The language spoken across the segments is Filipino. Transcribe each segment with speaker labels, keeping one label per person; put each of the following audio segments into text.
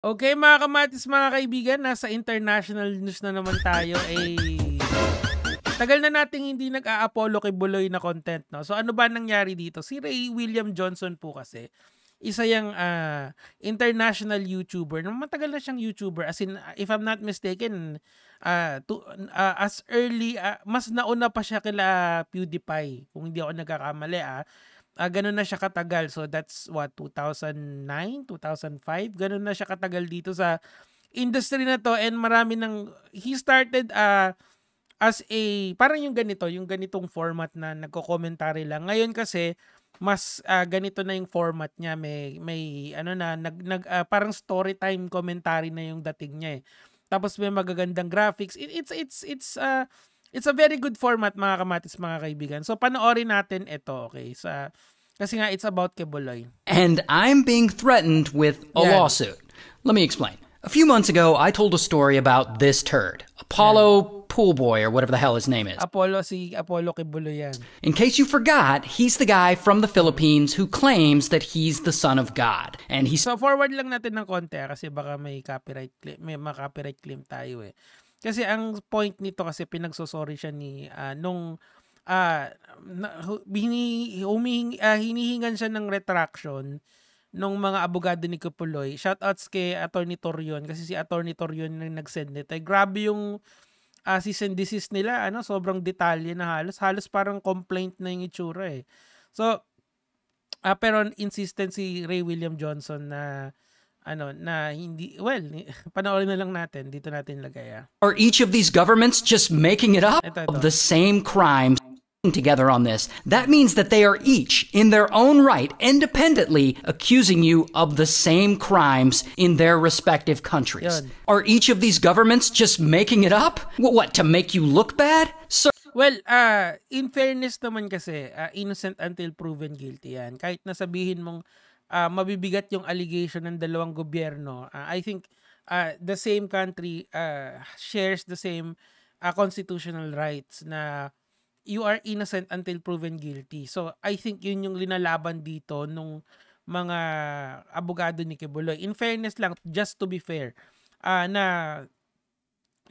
Speaker 1: Okay mga kamatis mga kaibigan, nasa international news na naman tayo. Eh, tagal na nating hindi nag-aapolo a kay Buloy na content. No? So ano ba nangyari dito? Si Ray William Johnson po kasi, isa yung uh, ah, international YouTuber. Matagal na siyang YouTuber. As in, if I'm not mistaken, uh, ah, to, uh, ah, as early, uh, mas nauna pa siya kila PewDiePie. Kung hindi ako nagkakamali ah. Ah, ganun na siya katagal. So that's what 2009, 2005. Ganun na siya katagal dito sa industry na to and marami nang he started uh, as a parang yung ganito, yung ganitong format na nagko-commentary lang. Ngayon kasi mas uh, ganito na yung format niya, may may ano na nag, nag uh, parang story time commentary na yung dating niya eh. Tapos may magagandang graphics. It, it's it's it's uh It's a very good format mga kamatis mga kaibigan. So panoorin natin ito, okay? Sa kasi nga it's about Keboloy.
Speaker 2: And I'm being threatened with a Yan. lawsuit. Let me explain. A few months ago, I told a story about this turd, Apollo yeah. Pool Boy, or whatever the hell his name is.
Speaker 1: Apollo si Apollo Kibuloyan.
Speaker 2: In case you forgot, he's the guy from the Philippines who claims that he's the son of God. And he's...
Speaker 1: So forward lang natin ng konti kasi baka may copyright claim, may ma-copyright claim tayo eh. Kasi ang point nito kasi pinagsosorry siya ni uh, nung uh, na, uh, hinihingan siya ng retraction nung mga abogado ni Kapuloy. Shoutouts kay Attorney Torion kasi si Attorney Torion yung nag-send nito. Eh, grabe yung uh, cease and desist nila. Ano, sobrang detalye na halos. Halos parang complaint na yung itsura eh. So, uh, pero insistent si Ray William Johnson na ano na hindi well panoorin na lang natin dito natin lagay ah.
Speaker 2: Are each of these governments just making it up ito, ito. of the same crimes together on this? That means that they are each in their own right independently accusing you of the same crimes in their respective countries. Yun. Are each of these governments just making it up? What, what to make you look
Speaker 1: bad? So, Well, uh, in fairness naman kasi, uh, innocent until proven guilty yan. Kahit nasabihin mong uh, mabibigat yung allegation ng dalawang gobyerno. Uh, I think uh, the same country uh, shares the same uh, constitutional rights na you are innocent until proven guilty. So I think yun yung linalaban dito nung mga abogado ni Kibuloy. In fairness lang, just to be fair, uh, na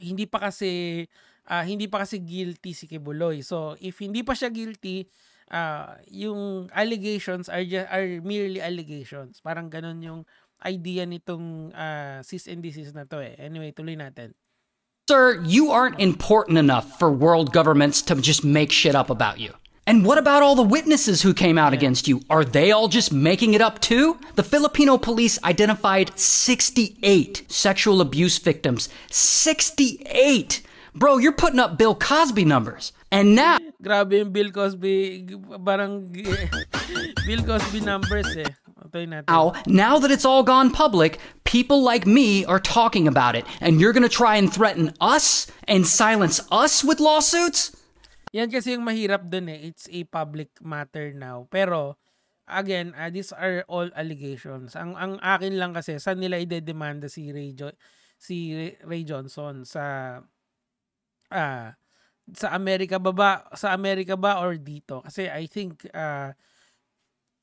Speaker 1: hindi pa kasi uh, hindi pa kasi guilty si Kibuloy. So if hindi pa siya guilty, Ah, yung allegations are, just, are merely allegations. Parang ganun yung idea nitong uh, and na to eh. Anyway, tuloy natin.
Speaker 2: Sir, you aren't important enough for world governments to just make shit up about you. And what about all the witnesses who came out yeah. against you? Are they all just making it up too? The Filipino police identified 68 sexual abuse victims. 68! Bro, you're putting up Bill Cosby numbers. And now,
Speaker 1: grabe yung Bill Cosby, parang Bill Cosby numbers eh.
Speaker 2: Ow, now that it's all gone public, people like me are talking about it, and you're gonna try and threaten us and silence us with
Speaker 1: lawsuits? Yan kasi yung mahirap dun eh. It's a public matter now. Pero, again, uh, these are all allegations. Ang, ang akin lang kasi, saan nila idedemanda si Ray, jo- si Ray Johnson? Sa, ah, uh, sa Amerika ba ba sa Amerika ba or dito kasi I think uh,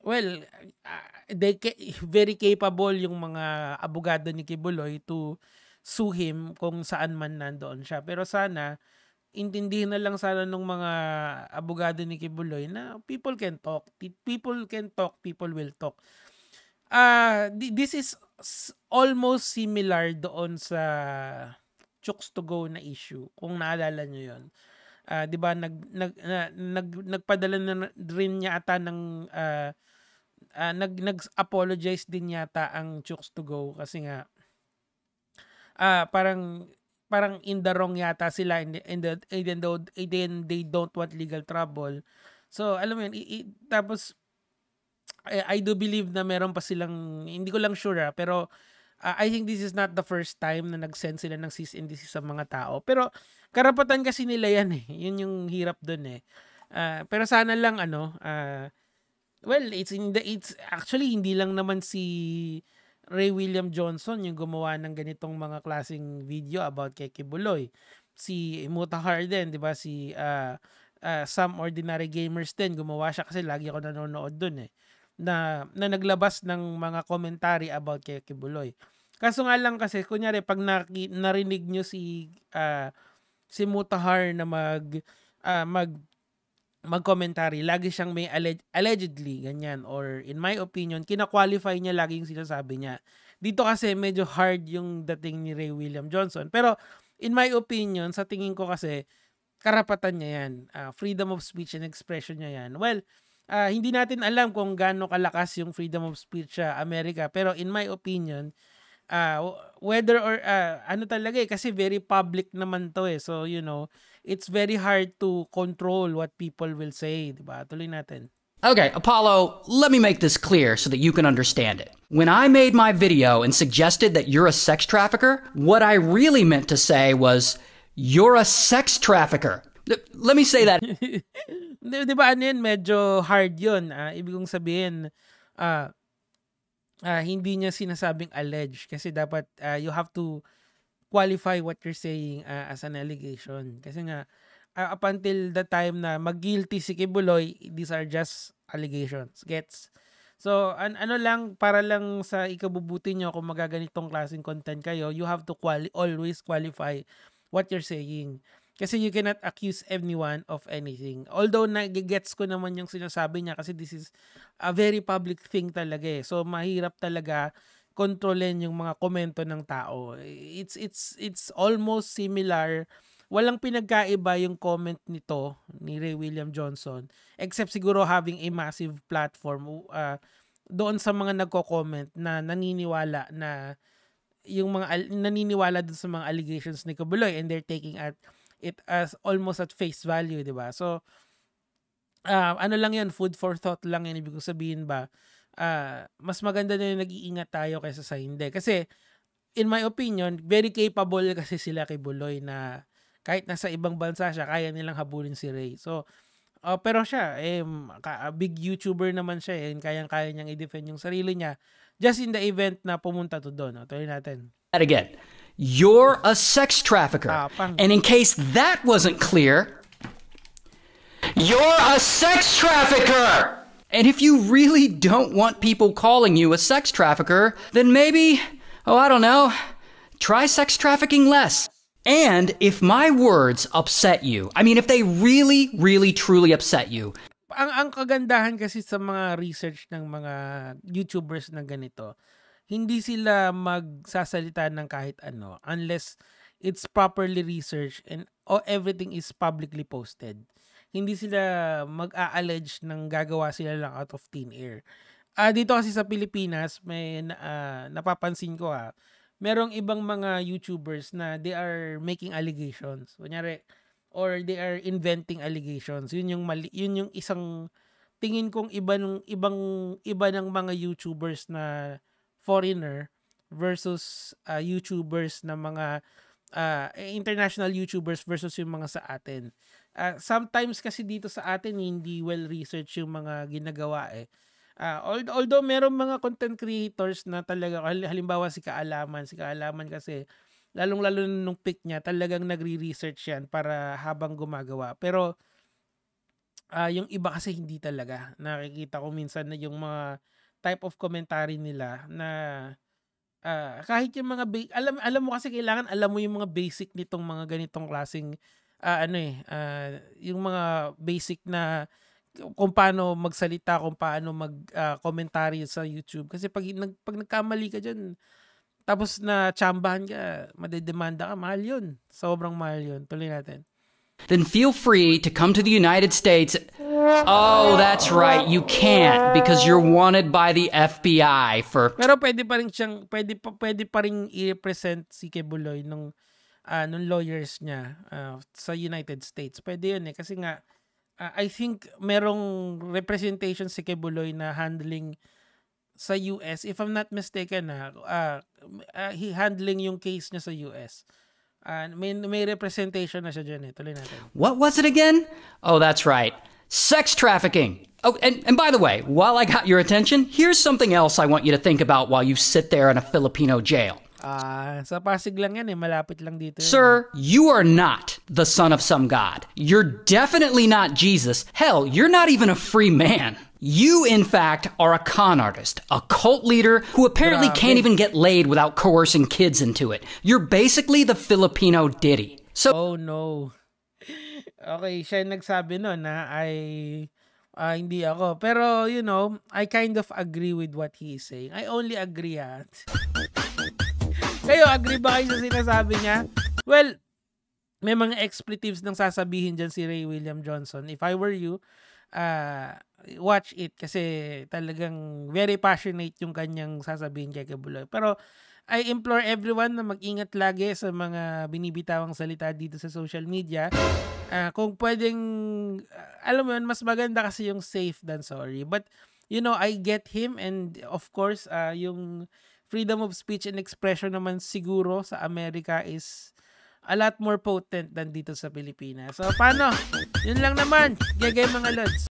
Speaker 1: well uh, they very capable yung mga abogado ni Kibuloy to sue him kung saan man nandoon siya pero sana intindihin na lang sana ng mga abogado ni Kibuloy na people can talk people can talk people will talk uh, this is almost similar doon sa Chooks to go na issue kung naalala niyo yon uh, 'di ba nag, nag, na, nag nagpadala na rin niya ata ng uh, uh, nag nag-apologize din yata ang Chooks to go kasi nga uh, parang parang in the wrong yata sila in the, in the, even though even they don't want legal trouble. So alam mo yun, i, i, tapos I, eh, I do believe na meron pa silang hindi ko lang sure ha, pero uh, I think this is not the first time na nag-send sila ng cease and desist sa mga tao. Pero karapatan kasi nila yan eh. Yun yung hirap dun eh. Uh, pero sana lang ano, uh, well, it's in the, it's actually hindi lang naman si Ray William Johnson yung gumawa ng ganitong mga klasing video about kay Kibuloy. Si Muta Harden, di ba? Si uh, uh, Some Ordinary Gamers din. Gumawa siya kasi lagi ako nanonood dun eh na, na naglabas ng mga commentary about kay Kibuloy. Kaso nga lang kasi, kunyari, pag naki, narinig nyo si, uh, si Mutahar na mag, uh, mag, mag-commentary, lagi siyang may alleg- allegedly, ganyan, or in my opinion, kina niya lagi yung sinasabi niya. Dito kasi medyo hard yung dating ni Ray William Johnson. Pero in my opinion, sa tingin ko kasi, karapatan niya yan. Uh, freedom of speech and expression niya yan. Well, uh, hindi natin alam kung gaano kalakas yung freedom of speech sa uh, Amerika. Pero in my opinion, uh, whether or uh, ano talaga eh, kasi very public naman to eh. So, you know, it's very hard to control what people will say. di ba? Tuloy natin. Okay, Apollo,
Speaker 2: let me make this clear so that you can understand it. When I made my video and suggested that you're a sex trafficker, what I really meant to say was, you're a sex trafficker.
Speaker 1: Let me say that. Di, di ba ano yun, medyo hard yun. Ah. Ibig kong sabihin, uh, ah, hindi niya sinasabing allege kasi dapat ah, you have to qualify what you're saying ah, as an allegation. Kasi nga, ah, up until the time na mag-guilty si Kibuloy, these are just allegations. Gets? So, an ano lang, para lang sa ikabubuti nyo kung magaganitong klaseng content kayo, you have to quali always qualify what you're saying. Kasi you cannot accuse anyone of anything. Although nagigets ko naman yung sinasabi niya kasi this is a very public thing talaga eh. So mahirap talaga kontrolin yung mga komento ng tao. It's it's it's almost similar. Walang pinagkaiba yung comment nito ni Ray William Johnson except siguro having a massive platform uh, doon sa mga nagko-comment na naniniwala na yung mga naniniwala dun sa mga allegations ni Kabuloy and they're taking at it as almost at face value, di ba? So, uh, ano lang yan, food for thought lang yan, ibig sabihin ba, uh, mas maganda na yung nag-iingat tayo kaysa sa hindi. Kasi, in my opinion, very capable kasi sila kay Buloy na kahit nasa ibang bansa siya, kaya nilang habulin si Ray. So, uh, pero siya, eh, big YouTuber naman siya eh, and kayang-kaya niyang i-defend yung sarili niya just in the event na pumunta to doon. No? Oh, tuloy natin.
Speaker 2: And again. You're a sex trafficker. Ah, and in case that wasn't clear, you're a sex trafficker! And if you really don't want people calling you a sex trafficker, then maybe, oh, I don't know, try sex trafficking less. And if my words upset you, I mean, if they really, really, truly upset you,
Speaker 1: ang ang kagandahan kasi sa mga research ng mga YouTubers na ganito hindi sila magsasalita ng kahit ano unless it's properly researched and oh, everything is publicly posted. Hindi sila mag-a-allege ng gagawa sila lang out of thin air. Ah, dito kasi sa Pilipinas, may uh, napapansin ko ha, ah, merong ibang mga YouTubers na they are making allegations. Kunyari, or they are inventing allegations. Yun yung mali, yun yung isang tingin kong iba ng ibang iba ng mga YouTubers na foreigner versus uh, YouTubers na mga uh, international YouTubers versus yung mga sa atin. Uh, sometimes kasi dito sa atin eh, hindi well researched yung mga ginagawa eh. Uh, although meron mga content creators na talaga halimbawa si Kaalaman, si Kaalaman kasi lalong-lalo nung pick niya talagang nagre-research yan para habang gumagawa. Pero uh, yung iba kasi hindi talaga. Nakikita ko minsan na yung mga type of commentary nila na uh, kahit yung mga ba- alam alam mo kasi kailangan alam mo yung mga basic nitong mga ganitong klasing uh, ah, ano eh uh, yung mga basic na kung paano magsalita, kung paano mag-commentary sa YouTube. Kasi pag, nag, pag nagkamali ka diyan tapos na chambahan ka, madedemanda ka, mahal yun. Sobrang mahal yun. Tuloy natin
Speaker 2: then feel free to come to the United States.
Speaker 1: Oh, that's right. You can't because you're
Speaker 2: wanted by the FBI for
Speaker 1: Pero pwede pa rin siyang pwede pa pwede pa rin i-represent si Kebuloy nung uh, nung lawyers niya uh, sa United States. Pwede 'yun eh kasi nga uh, I think merong representation si Kebuloy na handling sa US if I'm not mistaken uh, uh, he handling yung case niya sa US. may, may representation na siya dyan eh. Tuloy natin. What
Speaker 2: was it again? Oh, that's right. Sex trafficking. Oh, and, and by the way, while I got your attention, here's something else I want you to think about while you sit there in a Filipino jail.
Speaker 1: Ah, uh, sa Pasig lang yan eh. Malapit lang dito.
Speaker 2: Sir, eh. you are not the son of some god. You're definitely not Jesus. Hell, you're not even a free man. You, in fact, are a con artist, a cult leader who apparently Grabe. can't even get laid without coercing kids into it. You're basically the Filipino Diddy.
Speaker 1: So oh no. Okay, siya nagsabi na ah. I uh, hindi ako. Pero, you know, I kind of agree with what he is saying. I only agree at... Kayo, agree ba kayo sa sinasabi niya? Well, may mga expletives nang sasabihin dyan si Ray William Johnson. If I were you, uh, watch it kasi talagang very passionate yung kanyang sasabihin kay Kabuloy. Pero I implore everyone na mag-ingat lagi sa mga binibitawang salita dito sa social media. Uh, kung pwedeng, uh, alam mo yun, mas maganda kasi yung safe than sorry. But, you know, I get him and of course, uh, yung freedom of speech and expression naman siguro sa Amerika is a lot more potent than dito sa Pilipinas. So, paano? Yun lang naman. Gagay mga lods.